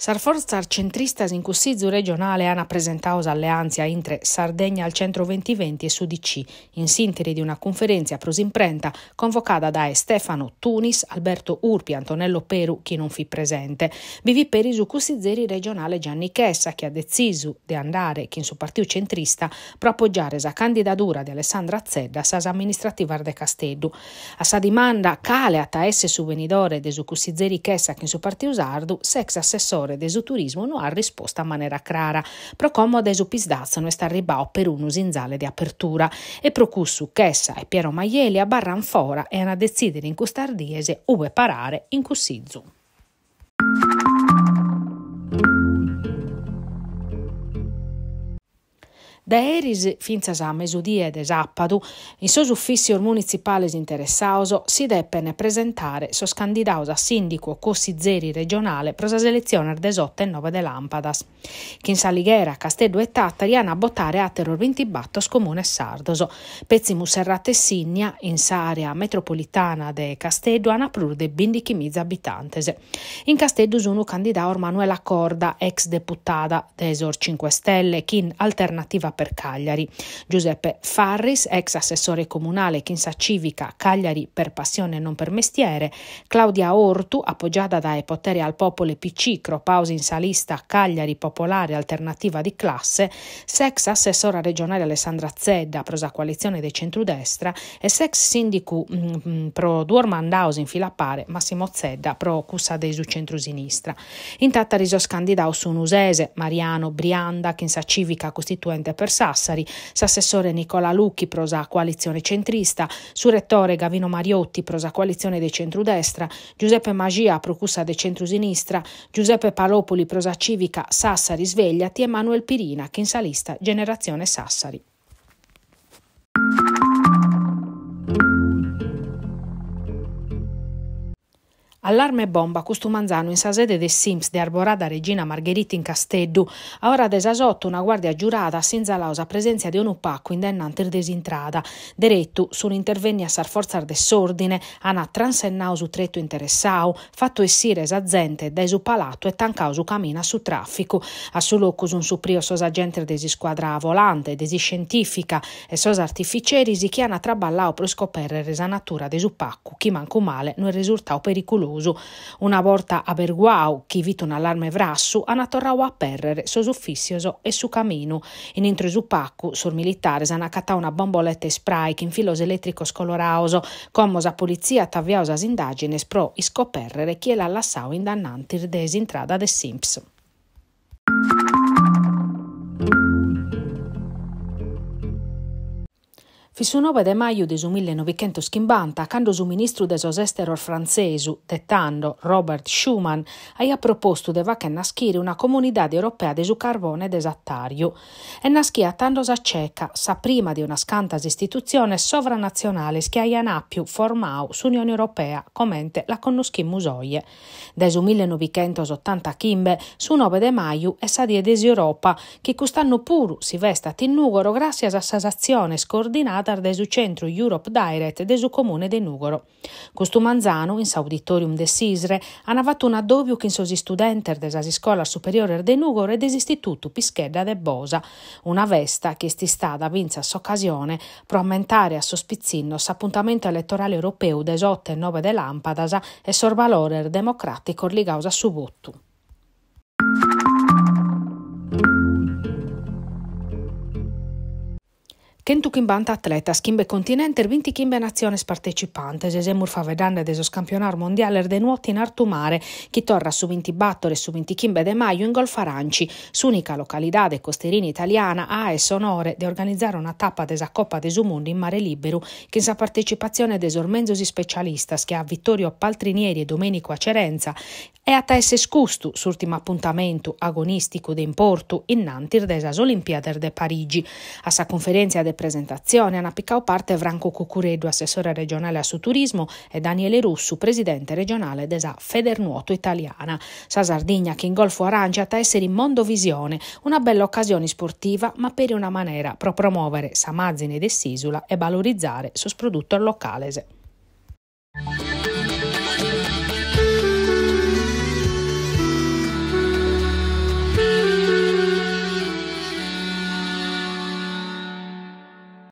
Sar forzar centristas in cussizzu regionale hanno presentato alleanza intre Sardegna al centro 2020 e Sudic, in sintesi di una conferenza prosimprenta convocata da Stefano Tunis, Alberto Urpi, Antonello Peru, chi non fi presente. Vivi per i cussizzeri regionale Gianni Chessa, che ha deciso di andare, chi in suo partito centrista, per appoggiare la candidatura di Alessandra Zedda, sas amministrativa Arde Casteddu. A sa dimanda, cale a taesse suvenidore de su cussizzeri Chessa, che in suo partito sardu, sex assessore settore dell'esoturismo non ha risposta in maniera clara, pro como ad esupizdazzano e sta ribao per un usinzale di apertura e procussu Chessa e Piero Maieli a Barranfora e a decidere in custardiese ove parare in cussizzu. Da Eris finzas a mesudie de Zappadu, in sos uffissio municipales interessaoso, si deppene presentare sos candidaus a sindico Cossizzeri regionale pros a selezioner de sotte e nove de lampadas. Chi in Salighera, Casteddu e Tattari hanno a bottare atteror 20 battos comune sardoso. Pezzi Musserrate e Sinnia, in sa area metropolitana de Casteddu, hanno prur de 25.000 abitantes. In Casteddu sono candidaur Manuela Corda, ex deputata de Esor 5 Stelle, chi in alternativa per Cagliari, Giuseppe Farris, ex assessore comunale Chinsa Civica Cagliari per passione e non per mestiere, Claudia Ortu, appoggiata dai poteri al popolo PC, Cropausi in Salista Cagliari Popolare Alternativa di classe, sex assessora regionale Alessandra Zedda, prosa coalizione dei centrodestra e sex sindico mh, mm, mm, pro Duormandaus in filappare, Massimo Zedda, pro su centrosinistra. Intatta Tattariso scandidaus un usese, Mariano Brianda, Chinsa Civica costituente per Sassari, s'assessore Nicola Lucchi, prosa coalizione centrista, su rettore Gavino Mariotti, prosa coalizione dei centrodestra, Giuseppe Magia, procussa dei centrosinistra, Giuseppe Palopoli, prosa civica, Sassari svegliati e Manuel Pirina, chinsalista, generazione Sassari. Allarme e bomba, costumanzano in sa sede de Sims de Arborada Regina Margherita in Casteddu, a ora de Sasotto una guardia giurata senza lausa presenza di un pacco indennante il desintrada. Derettu, un intervenni a sar forzar desordine, ana transennau su tretto interessau, fatto essire esazente de su palato e tancau su camina su traffico. A su locus un suprio sos agente desi squadra volante, desi scientifica e sosa artificieri si chiana traballau pro scoprire resa natura de su pacco, chi manco male non è risultato pericoloso chiuso. Una volta a Berguau, chi vita un allarme vrassu, ha tornato a perrere, sosuffissio e su camino. In intro su pacco, sul militare, hanno accattato una bomboletta e spray che in filos elettrico scoloraoso, commos a polizia taviaosa indagine pro iscoperrere chi è in indannanti desintrada de Simps. 9 de maio de 1950, quando su ministro de des Osesteror francese, dettando Robert Schuman, ha proposto de vacche nascere una comunità europea de su carbone de desattario. E naschia tanto sa ceca, sa prima di una scanta istituzione sovranazionale che ha nappio formau s'Unione Europea, comente la conoschi musoie. Des 1980 chimbe, su 9 de maio è sa di Europa, che quest'anno puro si vesta tinnugoro grazie a sa sazione scordinata Qatar desu Centro Europe Direct desu Comune de Nugoro. Custu manzanu, in sauditorium de Sisre, hanno fatto un addobio che in sosi studenter della scuola superiore de Nugoro e dell'istituto Pischedda de Bosa, una vesta che sti stata vinza s'occasione pro aumentare a sospizzinno s'appuntamento elettorale europeo des 8 e 9 de Lampadas e sorvalore democratico ligausa subottu. Kentukin banta atletas, kimbe kontinenter, vinti kimbe naziones partecipantes, esemur favedande desos campionar Mondiale de nuoti in artumare, chi torra su vinti battore su vinti kimbe de maio in Golf Aranci, su unica località de Costerini italiana ha es onore di organizzare una tappa desa Coppa desumundi in mare libero, che sa partecipazione desormenzosi specialistas che ha Vittorio Paltrinieri e Domenico Acerenza e a Tesse Scustu, s'ultimo appuntamento agonistico de importo in Nantir desas Olimpiader de Parigi. A sa conferenza de presentazione Anna Piccao parte Franco Cucuredo, assessore regionale a su turismo e Daniele Russu, presidente regionale desa Federnuoto Italiana. Sa Sardegna che in Golfo Arancia ta essere in Mondovisione, una bella occasione sportiva ma per una maniera pro promuovere Samazzine d'Essisula e valorizzare sos produttor localese.